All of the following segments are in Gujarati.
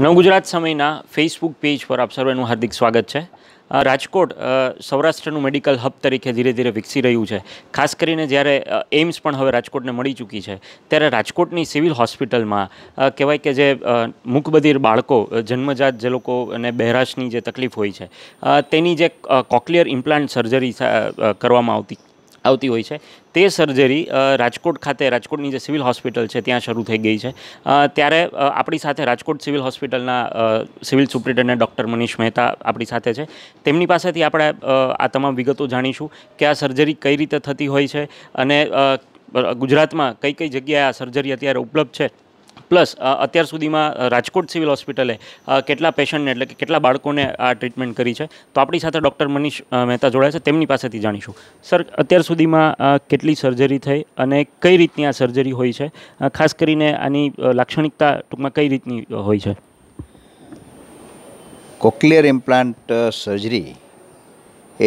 નવગુજરાત સમયના ફેસબુક પેજ પર આપ સર્વેનું હાર્દિક સ્વાગત છે રાજકોટ સૌરાષ્ટ્રનું મેડિકલ હબ તરીકે ધીરે ધીરે વિકસી રહ્યું છે ખાસ કરીને જ્યારે એમ્સ પણ હવે રાજકોટને મળી ચૂકી છે ત્યારે રાજકોટની સિવિલ હોસ્પિટલમાં કહેવાય કે જે મૂકબધિર બાળકો જન્મજાત જે લોકો અને બહેરાશની જે તકલીફ હોય છે તેની જે કોક્લિયર ઇમ્પ્લાન્ટ સર્જરી કરવામાં આવતી આવતી હોય છે તે સર્જરી રાજકોટ ખાતે રાજકોટની જે સિવિલ હોસ્પિટલ છે ત્યાં શરૂ થઈ ગઈ છે ત્યારે આપણી સાથે રાજકોટ સિવિલ હોસ્પિટલના civil superintendent doctor Manish Mehta આપણી સાથે છે તેમની પાસેથી આપણે આ તમામ વિગતો જાણીશું કે આ સર્જરી કઈ રીતે થતી હોય છે અને ગુજરાતમાં કઈ કઈ જગ્યાએ આ સર્જરી અત્યારે ઉપલબ્ધ છે પ્લસ અત્યાર સુધીમાં રાજકોટ સિવિલ હોસ્પિટલે કેટલા પેશન્ટને એટલે કે કેટલા બાળકોને આ ટ્રીટમેન્ટ કરી છે તો આપણી સાથે ડૉક્ટર મનીષ મહેતા જોડાયા છે તેમની પાસેથી જાણીશું સર અત્યાર સુધીમાં કેટલી સર્જરી થઈ અને કઈ રીતની આ સર્જરી હોય છે ખાસ કરીને આની લાક્ષણિકતા ટૂંકમાં કઈ રીતની હોય છે કોક્લિયર ઇમ્પ્લાન્ટ સર્જરી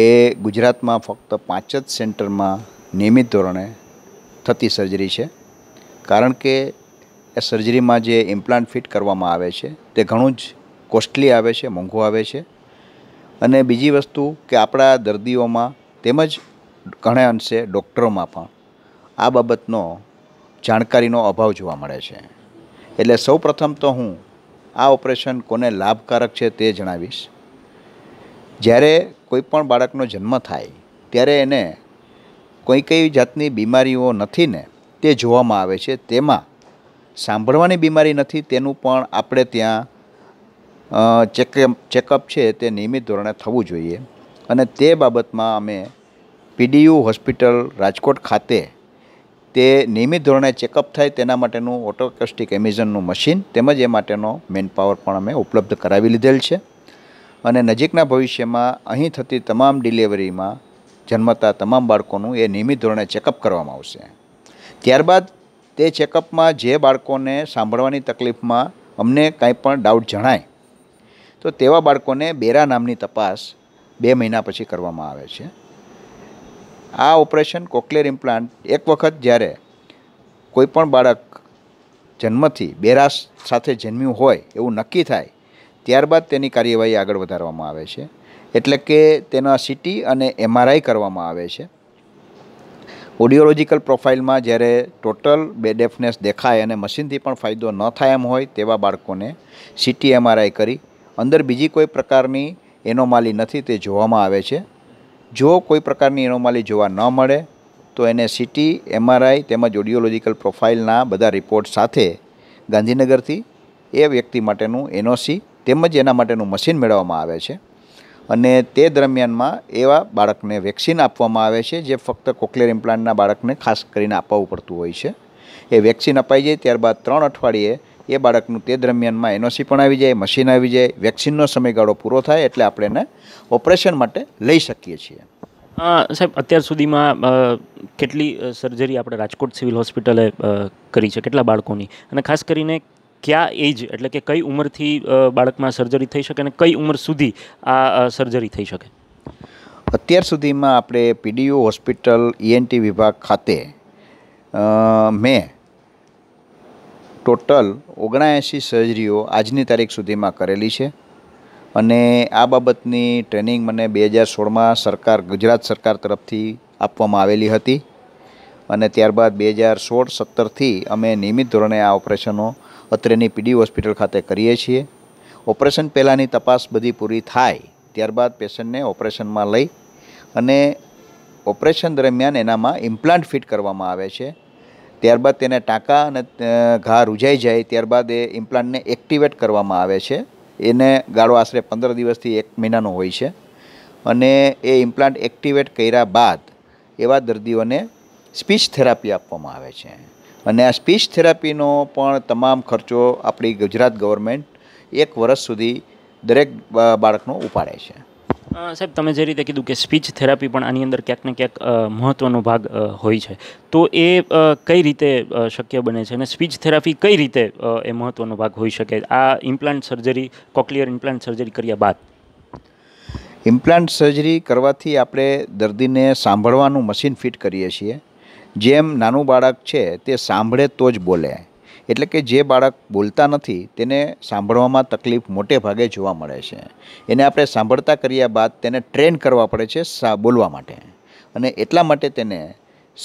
એ ગુજરાતમાં ફક્ત પાંચ જ સેન્ટરમાં નિયમિત ધોરણે થતી સર્જરી છે કારણ કે એ સર્જરીમાં જે ઇમ્પ્લાન્ટ ફિટ કરવામાં આવે છે તે ઘણું જ કોસ્ટલી આવે છે મોંઘું આવે છે અને બીજી વસ્તુ કે આપણા દર્દીઓમાં તેમજ ઘણા અંશે ડૉક્ટરોમાં પણ આ બાબતનો જાણકારીનો અભાવ જોવા મળે છે એટલે સૌ પ્રથમ તો હું આ ઓપરેશન કોને લાભકારક છે તે જણાવીશ જ્યારે કોઈપણ બાળકનો જન્મ થાય ત્યારે એને કોઈ કઈ જાતની બીમારીઓ નથી ને તે જોવામાં આવે છે તેમાં સાંભળવાની બીમારી નથી તેનું પણ આપણે ત્યાં ચેક ચેકઅપ છે તે નિયમિત ધોરણે થવું જોઈએ અને તે બાબતમાં અમે પીડીયુ હોસ્પિટલ રાજકોટ ખાતે તે નિયમિત ધોરણે ચેકઅપ થાય તેના માટેનું ઓટોકેસ્ટિક એમિઝનનું મશીન તેમજ એ માટેનો મેન પાવર પણ અમે ઉપલબ્ધ કરાવી લીધેલ છે અને નજીકના ભવિષ્યમાં અહીં થતી તમામ ડિલિવરીમાં જન્મતા તમામ બાળકોનું એ નિયમિત ધોરણે ચેકઅપ કરવામાં આવશે ત્યારબાદ તે ચેકઅપમાં જે બાળકોને સાંભળવાની તકલીફમાં અમને કાંઈ પણ ડાઉટ જણાય તો તેવા બાળકોને બેરા નામની તપાસ બે મહિના પછી કરવામાં આવે છે આ ઓપરેશન કોકલેર ઇમ્પ્લાન્ટ એક વખત જ્યારે કોઈપણ બાળક જન્મથી બેરા સાથે જન્મ્યું હોય એવું નક્કી થાય ત્યારબાદ તેની કાર્યવાહી આગળ વધારવામાં આવે છે એટલે કે તેના સીટી અને એમઆરઆઈ કરવામાં આવે છે ઓડિયોલોજિકલ પ્રોફાઇલમાં જ્યારે ટોટલ બે ડેફનેસ દેખાય અને મશીનથી પણ ફાયદો ન થાય એમ હોય તેવા બાળકોને સીટી એમઆરઆઈ કરી અંદર બીજી કોઈ પ્રકારની એનોમાલી નથી તે જોવામાં આવે છે જો કોઈ પ્રકારની એનોમાલી જોવા ન મળે તો એને સીટી એમઆરઆઈ તેમજ ઓડિયોલોજિકલ પ્રોફાઇલના બધા રિપોર્ટ સાથે ગાંધીનગરથી એ વ્યક્તિ માટેનું એનઓસી તેમજ એના માટેનું મશીન મેળવવામાં આવે છે અને તે દરમિયાનમાં એવા બાળકને વેક્સિન આપવામાં આવે છે જે ફક્ત કોકલેર ઇમ્પ્લાન્ટના બાળકને ખાસ કરીને આપવું પડતું હોય છે એ વેક્સિન અપાઈ જાય ત્યારબાદ ત્રણ અઠવાડિયે એ બાળકનું તે દરમિયાનમાં એનઓસી પણ આવી જાય મશીન આવી જાય વેક્સિનનો સમયગાળો પૂરો થાય એટલે આપણે એને ઓપરેશન માટે લઈ શકીએ છીએ સાહેબ અત્યાર સુધીમાં કેટલી સર્જરી આપણે રાજકોટ સિવિલ હોસ્પિટલે કરી છે કેટલા બાળકોની અને ખાસ કરીને કયા એજ એટલે કે કઈ ઉંમરથી બાળકમાં સર્જરી થઈ શકે અને કઈ ઉંમર સુધી આ સર્જરી થઈ શકે અત્યાર સુધીમાં આપણે પીડીયુ હોસ્પિટલ ઈએનટી વિભાગ ખાતે મેં ટોટલ ઓગણએંશી સર્જરીઓ આજની તારીખ સુધીમાં કરેલી છે અને આ બાબતની ટ્રેનિંગ મને બે હજાર સોળમાં સરકાર ગુજરાત સરકાર તરફથી આપવામાં આવેલી હતી અને ત્યારબાદ બે હજાર સોળ સત્તરથી અમે નિયમિત ધોરણે આ ઓપરેશનો અત્રેની પીડી હોસ્પિટલ ખાતે કરીએ છીએ ઓપરેશન પહેલાંની તપાસ બધી પૂરી થાય ત્યારબાદ પેશન્ટને ઓપરેશનમાં લઈ અને ઓપરેશન દરમિયાન એનામાં ઇમ્પ્લાન્ટ ફિટ કરવામાં આવે છે ત્યારબાદ તેને ટાંકા અને ઘા રૂજાઈ જાય ત્યારબાદ એ ઇમ્પ્લાન્ટને એક્ટિવેટ કરવામાં આવે છે એને ગાળો આશરે પંદર દિવસથી એક મહિનાનો હોય છે અને એ ઇમ્પ્લાન્ટ એક્ટિવેટ કર્યા બાદ એવા દર્દીઓને સ્પીચ થેરાપી આપવામાં આવે છે અને આ સ્પીચ થેરાપીનો પણ તમામ ખર્ચો આપણી ગુજરાત ગવર્મેન્ટ એક વર્ષ સુધી દરેક બાળકનો ઉપાડે છે સાહેબ તમે જે રીતે કીધું કે સ્પીચ થેરાપી પણ આની અંદર ક્યાંક ને ક્યાંક મહત્ત્વનો ભાગ હોય છે તો એ કઈ રીતે શક્ય બને છે અને સ્પીચ થેરાપી કઈ રીતે એ મહત્ત્વનો ભાગ હોઈ શકે આ implant surgery cochlear implant surgery કર્યા બાદ ઇમ્પ્લાન્ટ સર્જરી કરવાથી આપણે દર્દીને સાંભળવાનું મશીન ફિટ કરીએ છીએ જેમ નાનું બાળક છે તે સાંભળે તો જ બોલે એટલે કે જે બાળક બોલતા નથી તેને સાંભળવામાં તકલીફ મોટે ભાગે જોવા મળે છે એને આપણે સાંભળતા કર્યા બાદ તેને ટ્રેન કરવા પડે છે સા બોલવા માટે અને એટલા માટે તેને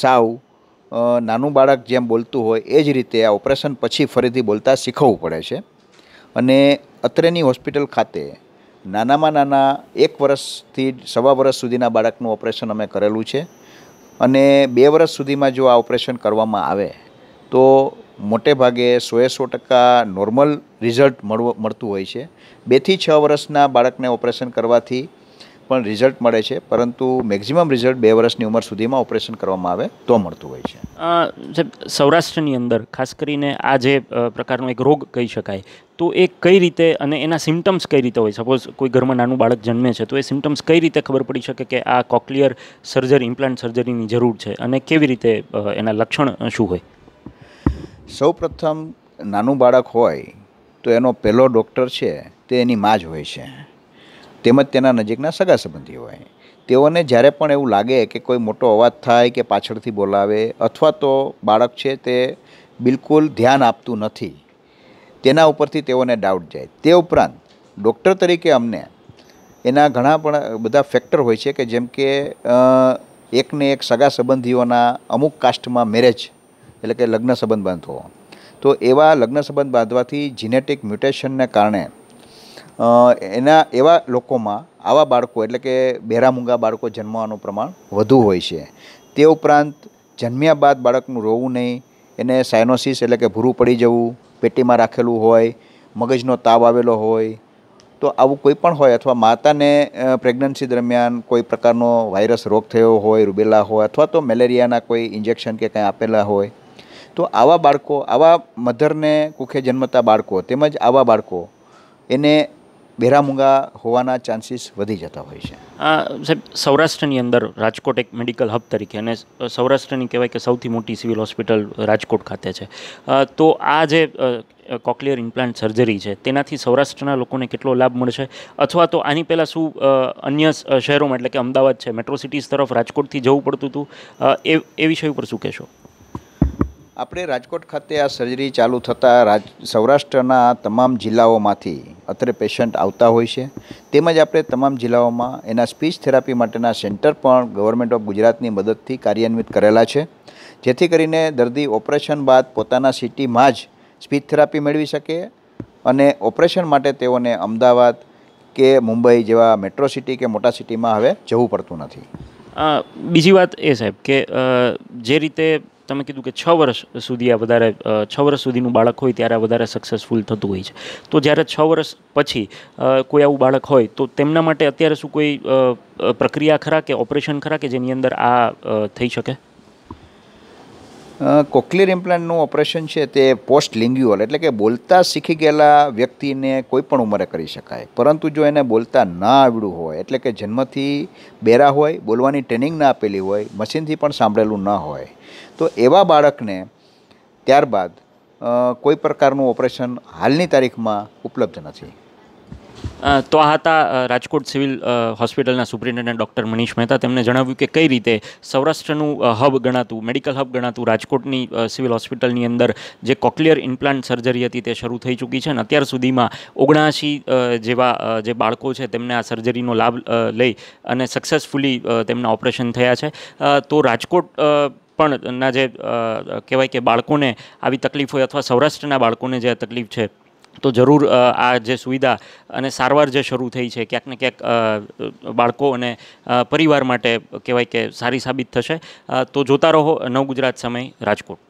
સાવ નાનું બાળક જેમ બોલતું હોય એ જ રીતે આ ઓપરેશન પછી ફરીથી બોલતા શીખવવું પડે છે અને અત્રેની હોસ્પિટલ ખાતે નાનામાં નાના એક વર્ષથી સવા વર્ષ સુધીના બાળકનું ઓપરેશન અમે કરેલું છે અને બે વર્ષ સુધીમાં જો આ ઓપરેશન કરવામાં આવે તો મોટે ભાગે સોએ સો ટકા નોર્મલ રિઝલ્ટ મળવું મળતું હોય છે બેથી છ વર્ષના બાળકને ઓપરેશન કરવાથી પણ રિઝલ્ટ મળે છે પરંતુ મેક્ઝિમમ રિઝલ્ટ બે વર્ષની ઉંમર સુધીમાં ઓપરેશન કરવામાં આવે તો મળતું હોય છે સૌરાષ્ટ્રની અંદર ખાસ કરીને આ જે પ્રકારનો એક રોગ કહી શકાય તો એ કઈ રીતે અને એના સિમ્ટમ્સ કઈ રીતે હોય સપોઝ કોઈ ઘરમાં નાનું બાળક જન્મે છે તો એ સિમ્ટમ્સ કઈ રીતે ખબર પડી શકે કે આ કોક્લિયર સર્જરી ઇમ્પ્લાન્ટ સર્જરીની જરૂર છે અને કેવી રીતે એના લક્ષણ શું હોય સૌપ્રથમ નાનું બાળક હોય તો એનો પહેલો ડૉક્ટર છે તે એની મા જ હોય છે તેમજ તેના નજીકના સગા સંબંધી હોય તેઓને જ્યારે પણ એવું લાગે કે કોઈ મોટો અવાજ થાય કે પાછળથી બોલાવે અથવા તો બાળક છે તે બિલકુલ ધ્યાન આપતું નથી તેના ઉપરથી તેઓને ડાઉટ જાય તે ઉપરાંત ડૉક્ટર તરીકે અમને એના ઘણા પણ બધા ફેક્ટર હોય છે કે જેમ કે એકને એક સગા સંબંધીઓના અમુક કાસ્ટમાં મેરેજ એટલે કે લગ્ન સંબંધ બાંધવો તો એવા લગ્ન સંબંધ બાંધવાથી જીનેટિક મ્યુટેશનને કારણે એના એવા લોકોમાં આવા બાળકો એટલે કે બેરામૂંગા બાળકો જન્મવાનું પ્રમાણ વધુ હોય છે તે ઉપરાંત જન્મ્યા બાદ બાળકનું રોવું નહીં એને સાયનોસિસ એટલે કે ભૂરું પડી જવું પેટીમાં રાખેલું હોય મગજનો તાવ આવેલો હોય તો આવું કોઈ પણ હોય અથવા માતાને પ્રેગ્નન્સી દરમિયાન કોઈ પ્રકારનો વાયરસ રોગ થયો હોય રૂબેલા હોય અથવા તો મેલેરિયાના કોઈ ઇન્જેક્શન કે કંઈ આપેલા હોય તો આવા બાળકો આવા મધરને કુખે જન્મતા બાળકો તેમજ આવા બાળકો એને બેરામુંગા હોવાના ચાન્સીસ વધી જતા હોય છે આ સાહેબ સૌરાષ્ટ્રની અંદર રાજકોટ એક મેડિકલ હબ તરીકે અને સૌરાષ્ટ્રની કહેવાય કે સૌથી મોટી સિવિલ હોસ્પિટલ રાજકોટ ખાતે છે તો આ જે કોક્લિયર ઇમ્પ્લાન્ટ સર્જરી છે તેનાથી સૌરાષ્ટ્રના લોકોને કેટલો લાભ મળશે અથવા તો આની પહેલાં શું અન્ય શહેરોમાં એટલે કે અમદાવાદ છે મેટ્રો સિટીઝ તરફ રાજકોટથી જવું પડતું હતું એ એ વિષય ઉપર શું કહેશો આપણે રાજકોટ ખાતે આ સર્જરી ચાલુ થતાં રાજ સૌરાષ્ટ્રના તમામ જિલ્લાઓમાંથી અત્રે પેશન્ટ આવતા હોય છે તેમજ આપણે તમામ જિલ્લાઓમાં એના સ્પીચ થેરાપી માટેના સેન્ટર પણ ગવર્મેન્ટ ઓફ ગુજરાતની મદદથી કાર્યાન્વિત કરેલા છે જેથી કરીને દર્દી ઓપરેશન બાદ પોતાના સિટીમાં જ સ્પીચ થેરાપી મેળવી શકે અને ઓપરેશન માટે તેઓને અમદાવાદ કે મુંબઈ જેવા મેટ્રો સિટી કે મોટા સિટીમાં હવે જવું પડતું નથી બીજી વાત એ સાહેબ કે જે રીતે તમે કીધું કે છ વર્ષ સુધી આ વધારે છ વર્ષ સુધીનું બાળક હોય ત્યારે આ વધારે સક્સેસફુલ થતું હોય છે તો જ્યારે છ વર્ષ પછી કોઈ આવું બાળક હોય તો તેમના માટે અત્યારે શું કોઈ પ્રક્રિયા ખરા કે ઓપરેશન ખરા કે જેની અંદર આ થઈ શકે કોક્લિયર ઇમ્પ્લાન્ટનું ઓપરેશન છે તે પોસ્ટ લિંગ્યુઅલ એટલે કે બોલતા શીખી ગયેલા વ્યક્તિને કોઈ પણ ઉંમરે કરી શકાય પરંતુ જો એને બોલતા ના આવડ્યું હોય એટલે કે જન્મથી બેરા હોય બોલવાની ટ્રેનિંગ ના આપેલી હોય મશીનથી પણ સાંભળેલું ન હોય તો એવા બાળકને ત્યારબાદ કોઈ પ્રકારનું ઓપરેશન હાલની તારીખમાં ઉપલબ્ધ નથી તો આ હતા રાજકોટ સિવિલ હોસ્પિટલના સુપ્રિન્ટેન્ડન્ટ ડૉક્ટર મનીષ મહેતા તેમણે જણાવ્યું કે કઈ રીતે સૌરાષ્ટ્રનું હબ ગણાતું મેડિકલ હબ ગણાતું રાજકોટની સિવિલ હોસ્પિટલની અંદર જે કોક્લિયર ઇમ્પ્લાન્ટ સર્જરી હતી તે શરૂ થઈ ચૂકી છે અને અત્યાર સુધીમાં ઓગણાસી જેવા જે બાળકો છે તેમને આ સર્જરીનો લાભ લઈ અને સક્સેસફુલી તેમના ઓપરેશન થયા છે તો રાજકોટ પણ ના જે કહેવાય કે બાળકોને આવી તકલીફ હોય અથવા સૌરાષ્ટ્રના બાળકોને જે તકલીફ છે તો જરૂર આ જે સુવિધા અને સારવાર જે શરૂ થઈ છે ક્યાંક ને ક્યાંક બાળકો અને પરિવાર માટે કહેવાય કે સારી સાબિત થશે તો જોતા રહો નવ ગુજરાત સમય રાજકોટ